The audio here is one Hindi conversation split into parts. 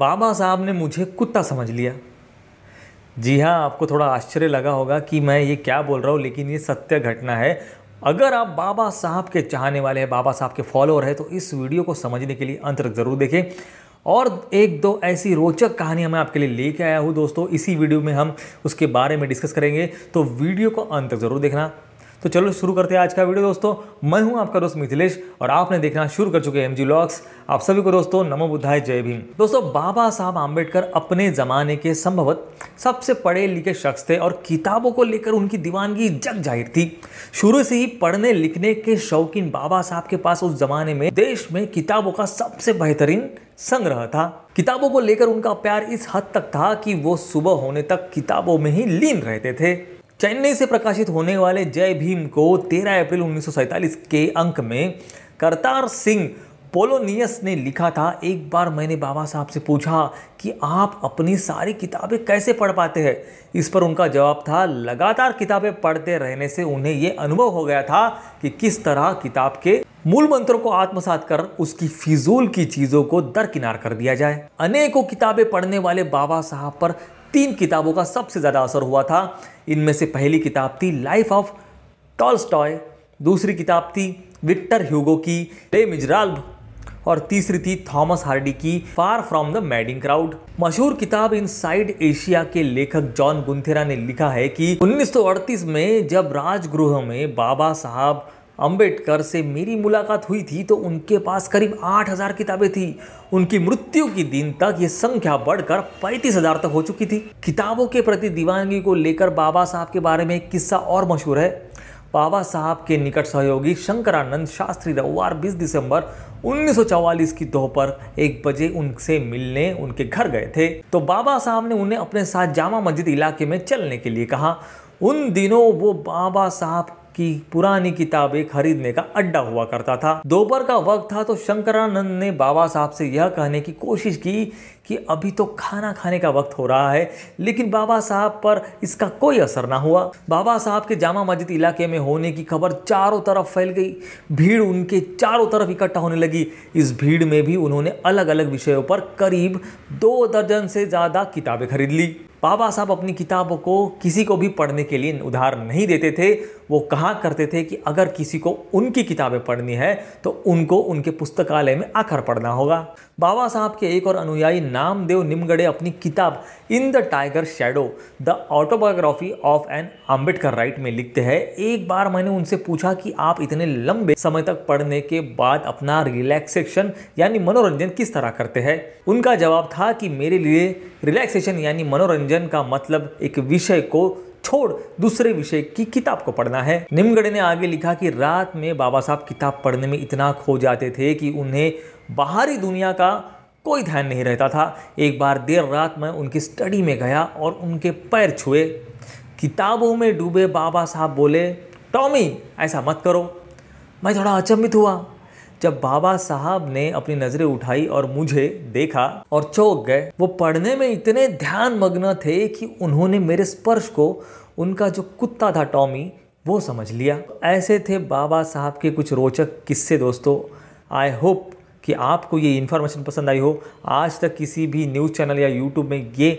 बाबा साहब ने मुझे कुत्ता समझ लिया जी हाँ आपको थोड़ा आश्चर्य लगा होगा कि मैं ये क्या बोल रहा हूँ लेकिन ये सत्य घटना है अगर आप बाबा साहब के चाहने वाले हैं बाबा साहब के फॉलोअर हैं तो इस वीडियो को समझने के लिए अंत तक ज़रूर देखें और एक दो ऐसी रोचक कहानियाँ मैं आपके लिए लेके आया हूँ दोस्तों इसी वीडियो में हम उसके बारे में डिस्कस करेंगे तो वीडियो को अंत तक ज़रूर देखना तो चलो शुरू करते हैं आज का वीडियो दोस्तों मैं हूं आपका दोस्त मिथिलेश और आपने देखना शुरू कर चुके हैं एमजी जी लॉक्स आप सभी को दोस्तों नमो बुद्धाय जय भीम दोस्तों बाबा साहब आम्बेडकर अपने ज़माने के संभवत सबसे पढ़े लिखे शख्स थे और किताबों को लेकर उनकी दीवानगी जग जाहिर थी शुरू से ही पढ़ने लिखने के शौकीन बाबा साहब के पास उस जमाने में देश में किताबों का सबसे बेहतरीन संग्रह था किताबों को लेकर उनका प्यार इस हद तक था कि वो सुबह होने तक किताबों में ही लीन रहते थे चेन्नई से प्रकाशित होने वाले जय भीम को 13 अप्रैल 1947 के अंक में करतार सिंह पोलोनियस ने लिखा था एक बार मैंने बाबा साहब से पूछा कि आप अपनी सारी किताबें कैसे पढ़ पाते हैं इस पर उनका जवाब था लगातार किताबें पढ़ते रहने से उन्हें ये अनुभव हो गया था कि किस तरह किताब के मूल मंत्रों को आत्मसात कर उसकी फिजूल की चीज़ों को दरकिनार कर दिया जाए अनेकों किताबें पढ़ने वाले बाबा साहब पर तीन किताबों का सबसे ज़्यादा असर हुआ था इनमें से पहली किताब थी लाइफ ऑफ टॉल्स्टॉय दूसरी किताब थी विक्टर ह्यूगो की ले मिजराल्ब और तीसरी थी थॉमस हार्डी की far from the madding crowd मशहूर किताब इन साइड एशिया के लेखक जॉन गुंथेरा ने लिखा है कि 1938 में जब राजगृह में बाबा साहब अंबेडकर से मेरी मुलाकात हुई थी तो उनके पास करीब 8000 किताबें थी उनकी मृत्यु के दिन तक ये संख्या बढ़कर 35000 हजार तक हो चुकी थी किताबों के प्रति दीवानगी को लेकर बाबा साहब के बारे में एक किस्सा और मशहूर है बाबा साहब के निकट सहयोगी शंकरानंद शास्त्री रविवार 20 दिसंबर 1944 की दोपहर एक बजे उनसे मिलने उनके घर गए थे तो बाबा साहब ने उन्हें अपने साथ जामा मस्जिद इलाके में चलने के लिए कहा उन दिनों वो बाबा साहब की पुरानी किताबें खरीदने का अड्डा हुआ करता था दोपहर का वक्त था तो शंकरानंद ने बाबा साहब से यह कहने की कोशिश की कि अभी तो खाना खाने का वक्त हो रहा है लेकिन बाबा साहब पर इसका कोई असर ना हुआ बाबा साहब के जामा मस्जिद इलाके में होने की खबर चारों तरफ फैल गई भीड़ उनके चारों तरफ इकट्ठा होने लगी इस भीड़ में भी उन्होंने अलग अलग विषयों पर करीब दो दर्जन से ज़्यादा किताबें खरीद ली बाबा साहब अपनी किताबों को किसी को भी पढ़ने के लिए उधार नहीं देते थे वो कहा करते थे कि अगर किसी को उनकी किताबें पढ़नी है तो उनको उनके पुस्तकालय में आकर पढ़ना होगा बाबा साहब के एक और अनुयायी नामदेव निमगढ़े अपनी किताब in the tiger shadow the autobiography of an Ambedkarite में लिखते हैं एक बार मैंने उनसे पूछा कि आप इतने लंबे समय तक पढ़ने के बाद अपना रिलैक्सेशन यानी मनोरंजन किस तरह करते हैं उनका जवाब था कि मेरे लिए रिलैक्सेशन यानी मनोरंजन का मतलब एक विषय को छोड़ दूसरे विषय की किताब को पढ़ना है निमगढ़ ने आगे लिखा कि रात में बाबा साहब किताब पढ़ने में इतना खो जाते थे कि उन्हें बाहरी दुनिया का कोई ध्यान नहीं रहता था एक बार देर रात मैं उनकी स्टडी में गया और उनके पैर छुए किताबों में डूबे बाबा साहब बोले टॉमी ऐसा मत करो मैं थोड़ा अचंभित हुआ जब बाबा साहब ने अपनी नजरें उठाई और मुझे देखा और चौंक गए वो पढ़ने में इतने ध्यान मग्न थे कि उन्होंने मेरे स्पर्श को उनका जो कुत्ता था टॉमी वो समझ लिया ऐसे थे बाबा साहब के कुछ रोचक किस्से दोस्तों आई होप कि आपको ये इन्फॉर्मेशन पसंद आई हो आज तक किसी भी न्यूज़ चैनल या यूट्यूब में ये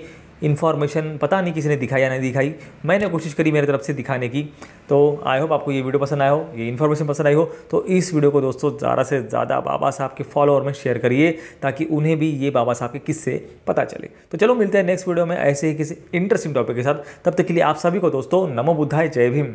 इन्फॉर्मेशन पता नहीं किसी ने दिखाई या नहीं दिखाई मैंने कोशिश करी मेरी तरफ से दिखाने की तो आई होप आपको ये वीडियो पसंद आया हो ये इन्फॉर्मेशन पसंद आई हो तो इस वीडियो को दोस्तों ज़्यादा से ज़्यादा बाबा साहब के फॉलोअर में शेयर करिए ताकि उन्हें भी ये बाबा साहब के किस्से पता चले तो चलो मिलते हैं नेक्स्ट वीडियो में ऐसे ही किसी इंटरेस्टिंग टॉपिक के साथ तब तक के लिए आप सभी को दोस्तों नमो बुद्धाए जय भीम